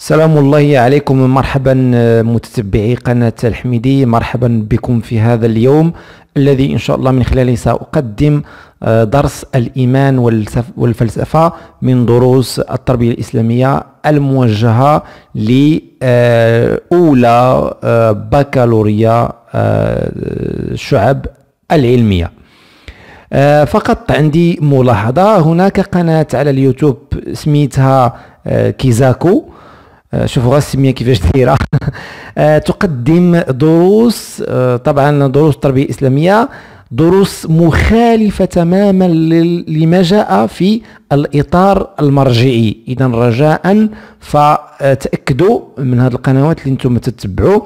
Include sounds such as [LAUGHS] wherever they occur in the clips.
سلام الله عليكم مرحبا آه، متتبعي قناة الحميدي مرحبا بكم في هذا اليوم الذي إن شاء الله من خلاله سأقدم آه، درس الإيمان والفلسفة من دروس التربية الإسلامية الموجهة لأولى آه، بكالوريا الشعب العلميه فقط عندي ملاحظة هناك قناة على اليوتيوب سميتها آه كيزاكو آه، شوفوا غا السميه كيفاش دايره [LAUGHS] آه، تقدم دروس آه، طبعا دروس تربيه اسلاميه دروس مخالفه تماما لما جاء في الاطار المرجعي اذا رجاء فتاكدوا من هذه القنوات اللي انتم تتبعوا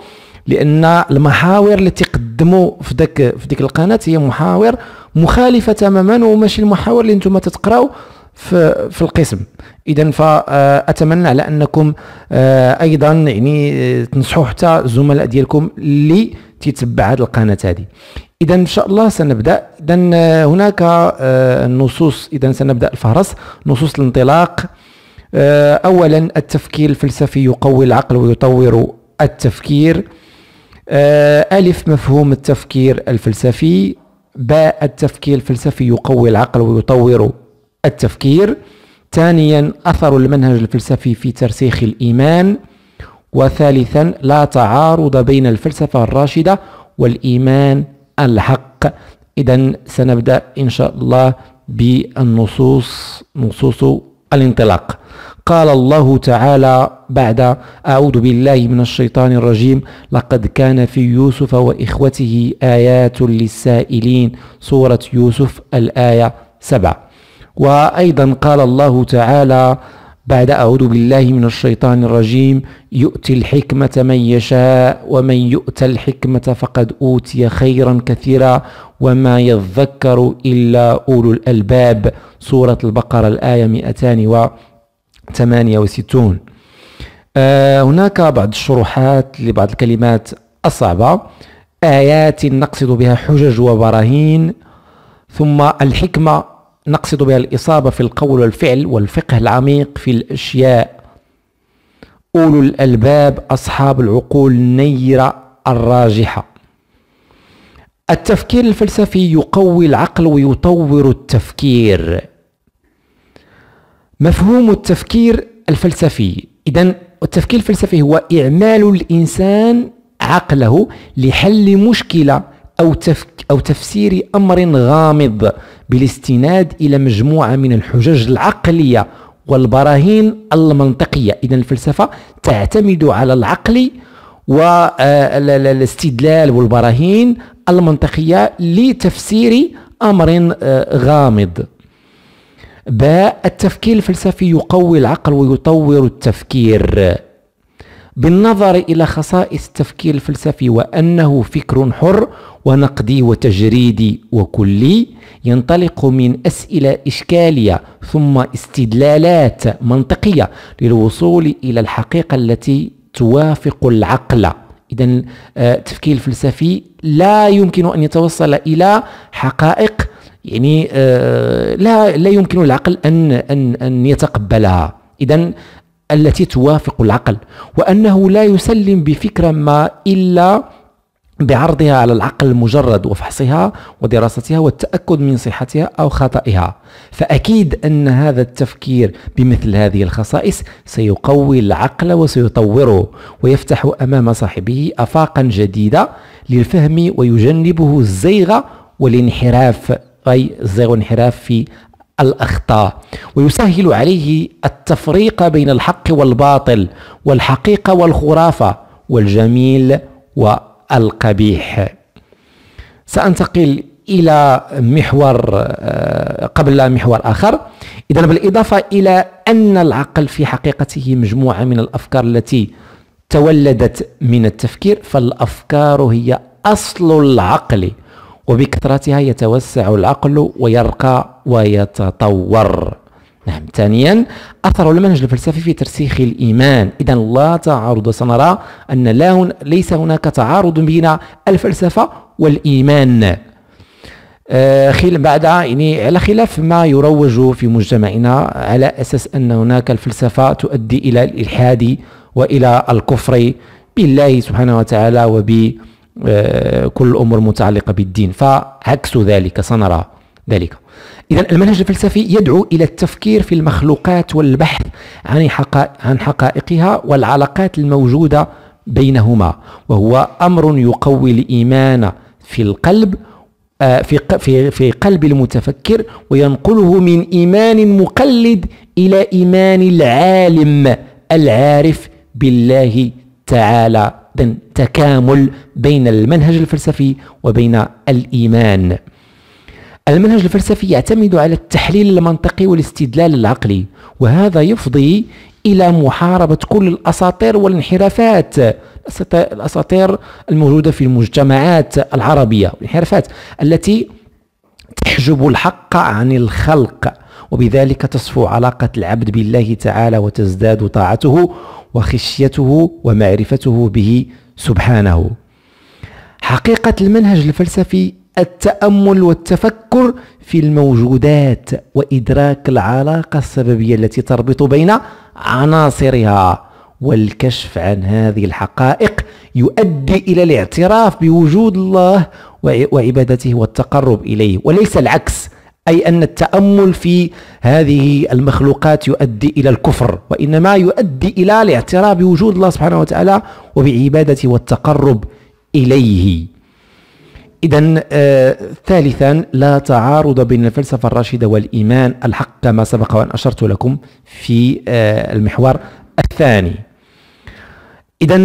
لان المحاور التي قدموا في ذاك في ديك القناه هي محاور مخالفه تماما وماشي المحاور اللي انتم تتقراو في, في القسم اذا فاتمنى على انكم آه، ايضا يعني آه، تنصحوا حتى الزملاء ديالكم اللي تتبع هذه القناه هذه اذا ان شاء الله سنبدا اذا آه، هناك نصوص اذا سنبدا الفهرس نصوص الانطلاق اولا التفكير الفلسفي يقوي العقل ويطور التفكير ألف مفهوم التفكير الفلسفي باء التفكير الفلسفي يقوي العقل ويطور التفكير ثانيا أثر المنهج الفلسفي في ترسيخ الإيمان وثالثا لا تعارض بين الفلسفة الراشدة والإيمان الحق إذا سنبدأ إن شاء الله بالنصوص نصوص الانطلاق قال الله تعالى بعد أعوذ بالله من الشيطان الرجيم لقد كان في يوسف وإخوته آيات للسائلين سورة يوسف الآية 7 وأيضا قال الله تعالى بعد أعوذ بالله من الشيطان الرجيم يؤتي الحكمة من يشاء ومن يؤت الحكمة فقد أوتي خيرا كثيرا وما يذكر إلا أولو الألباب سورة البقرة الآية 268 آه هناك بعض الشروحات لبعض الكلمات الصعبة آيات نقصد بها حجج وبراهين ثم الحكمة نقصد بها الإصابة في القول والفعل والفقه العميق في الأشياء أولو الألباب أصحاب العقول النيرة الراجحة التفكير الفلسفي يقوي العقل ويطور التفكير مفهوم التفكير الفلسفي إذا التفكير الفلسفي هو إعمال الإنسان عقله لحل مشكلة أو, تفك أو تفسير أمر غامض بالاستناد إلى مجموعة من الحجج العقلية والبراهين المنطقية إذا الفلسفة تعتمد على العقل والاستدلال آه، والبراهين المنطقية لتفسير أمر آه، غامض باء التفكير الفلسفي يقوي العقل ويطور التفكير بالنظر الى خصائص التفكير الفلسفي وانه فكر حر ونقدي وتجريدي وكلي ينطلق من اسئله اشكاليه ثم استدلالات منطقيه للوصول الى الحقيقه التي توافق العقل اذا آه، التفكير الفلسفي لا يمكن ان يتوصل الى حقائق يعني آه، لا لا يمكن العقل ان ان ان يتقبلها اذا التي توافق العقل وأنه لا يسلم بفكرة ما إلا بعرضها على العقل المجرد وفحصها ودراستها والتأكد من صحتها أو خطئها فأكيد أن هذا التفكير بمثل هذه الخصائص سيقوي العقل وسيطوره ويفتح أمام صاحبه أفاقا جديدة للفهم ويجنبه الزيغ والانحراف أي الزيغ والانحراف في الاخطاء ويسهل عليه التفريق بين الحق والباطل والحقيقه والخرافه والجميل والقبيح سانتقل الى محور آه، قبل محور اخر اذا بالاضافه الى ان العقل في حقيقته مجموعه من الافكار التي تولدت من التفكير فالافكار هي اصل العقل وبكثرتها يتوسع العقل ويرقى ويتطور نعم ثانيا اثر المنهج الفلسفي في ترسيخ الايمان اذا لا تعارض سنرى ان لا هن... ليس هناك تعارض بين الفلسفه والايمان آه خل... بعد يعني على خلاف ما يروج في مجتمعنا على اساس ان هناك الفلسفه تؤدي الى الالحاد والى الكفر بالله سبحانه وتعالى وب آه، كل الامور متعلقه بالدين فعكس ذلك سنرى ذلك اذا المنهج الفلسفي يدعو الى التفكير في المخلوقات والبحث عن عن حقائقها والعلاقات الموجوده بينهما وهو امر يقوي الايمان في القلب آه، في في في قلب المتفكر وينقله من ايمان مقلد الى ايمان العالم العارف بالله تعالى إذن تكامل بين المنهج الفلسفي وبين الإيمان المنهج الفلسفي يعتمد على التحليل المنطقي والاستدلال العقلي وهذا يفضي الى محاربه كل الاساطير والانحرافات الاساطير الموجوده في المجتمعات العربيه والانحرافات التي تحجب الحق عن الخلق وبذلك تصفو علاقه العبد بالله تعالى وتزداد طاعته وخشيته ومعرفته به سبحانه حقيقة المنهج الفلسفي التأمل والتفكر في الموجودات وإدراك العلاقة السببية التي تربط بين عناصرها والكشف عن هذه الحقائق يؤدي إلى الاعتراف بوجود الله وعبادته والتقرب إليه وليس العكس أي أن التأمل في هذه المخلوقات يؤدي إلى الكفر وإنما يؤدي إلى الاعتراف بوجود الله سبحانه وتعالى وبعبادته والتقرب إليه إذا آه ثالثا لا تعارض بين الفلسفة الراشدة والإيمان الحق كما سبق وأن أشرت لكم في آه المحور الثاني إذا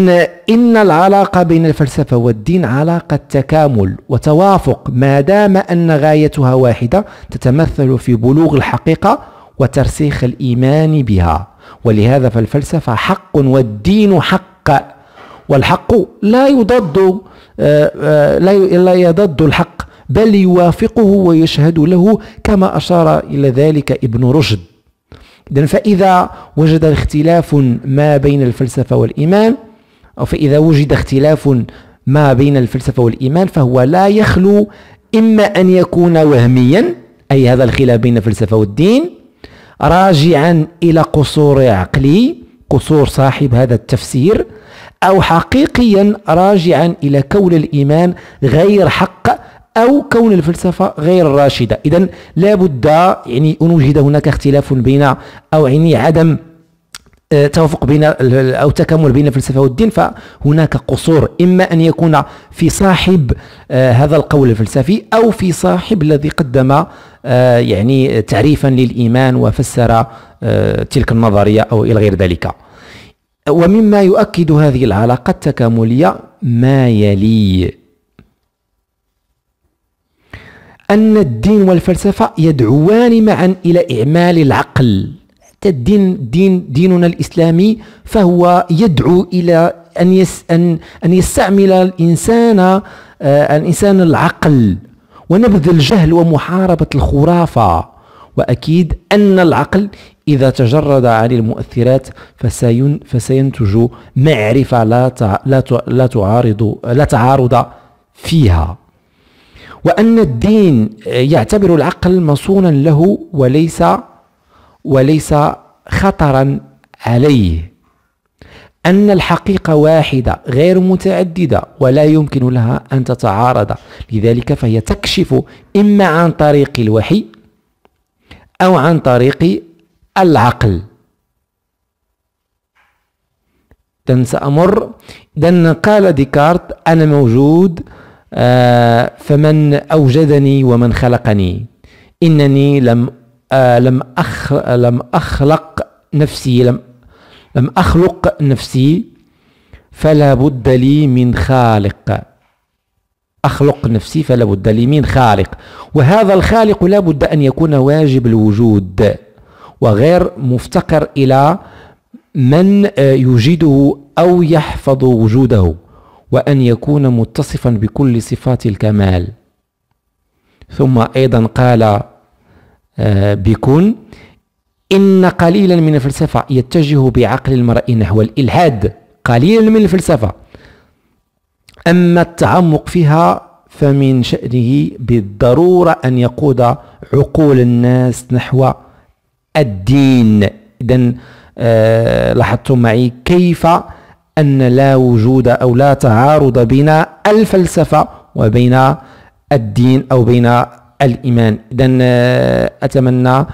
إن العلاقة بين الفلسفة والدين علاقة تكامل وتوافق ما دام أن غايتها واحدة تتمثل في بلوغ الحقيقة وترسيخ الإيمان بها ولهذا فالفلسفة حق والدين حق والحق لا يضد آه، آه، لا يضد الحق بل يوافقه ويشهد له كما أشار إلى ذلك ابن رشد إذا فإذا وجد اختلاف ما بين الفلسفة والإيمان أو فإذا وجد اختلاف ما بين الفلسفة والإيمان فهو لا يخلو إما أن يكون وهميا أي هذا الخلاف بين الفلسفة والدين راجعا إلى قصور عقلي قصور صاحب هذا التفسير أو حقيقيا راجعا إلى كون الإيمان غير حق أو كون الفلسفة غير راشدة إذا لابد يعني أن وجد هناك اختلاف بين أو يعني عدم آه، توافق بين او تكامل بين الفلسفه والدين فهناك قصور اما ان يكون في صاحب آه، هذا القول الفلسفي او في صاحب الذي قدم آه، يعني تعريفا للايمان وفسر تلك النظريه او الى غير ذلك ومما يؤكد هذه العلاقه التكامليه ما يلي أن الدين والفلسفة يدعوان معا إلى إعمال العقل حتى الدين دين ديننا الإسلامي فهو يدعو إلى أن يس أن أن يستعمل الإنسان آه الإنسان العقل ونبذ الجهل ومحاربة الخرافة وأكيد أن العقل إذا تجرد عن المؤثرات فسين فسينتج معرفة لا لا تعارض لا تعارض فيها وأن الدين يعتبر العقل مصونا له وليس وليس خطرا عليه أن الحقيقة واحدة غير متعددة ولا يمكن لها أن تتعارض لذلك فهي تكشف إما عن طريق الوحي أو عن طريق العقل إذن سأمر إذن قال ديكارت أنا موجود آه، فمن أوجدني ومن خلقني إنني لم آه، لم أخ لم أخلق نفسي لم لم أخلق نفسي فلا بد لي من خالق أخلق نفسي فلا بد لي من خالق وهذا الخالق لا بد أن يكون واجب الوجود وغير مفتقر إلى من آه، يجده أو يحفظ وجوده وأن يكون متصفا بكل صفات الكمال ثم أيضا قال آه، بكون إن قليلا من الفلسفة يتجه بعقل المرء نحو الإلحاد قليلا من الفلسفة أما التعمق فيها فمن شأنه بالضرورة أن يقود عقول الناس نحو الدين إذا آه لاحظتم معي كيف أن لا وجود أو لا تعارض بين الفلسفة وبين الدين أو بين الإيمان إذا آه، أتمنى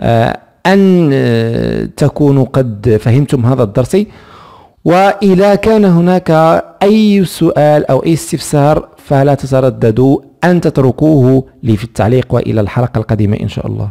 آه، أن آه، تكونوا قد فهمتم هذا الدرس وإذا كان هناك أي سؤال أو أي استفسار فلا تترددوا أن تتركوه لي في التعليق وإلى الحلقة القادمة إن شاء الله